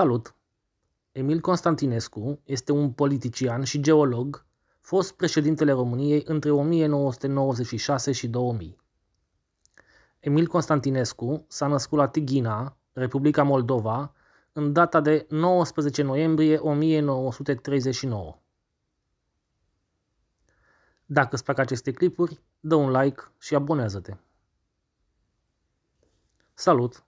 Salut! Emil Constantinescu este un politician și geolog, fost președintele României între 1996 și 2000. Emil Constantinescu s-a născut la Tighina, Republica Moldova, în data de 19 noiembrie 1939. Dacă îți plac aceste clipuri, dă un like și abonează-te. Salut!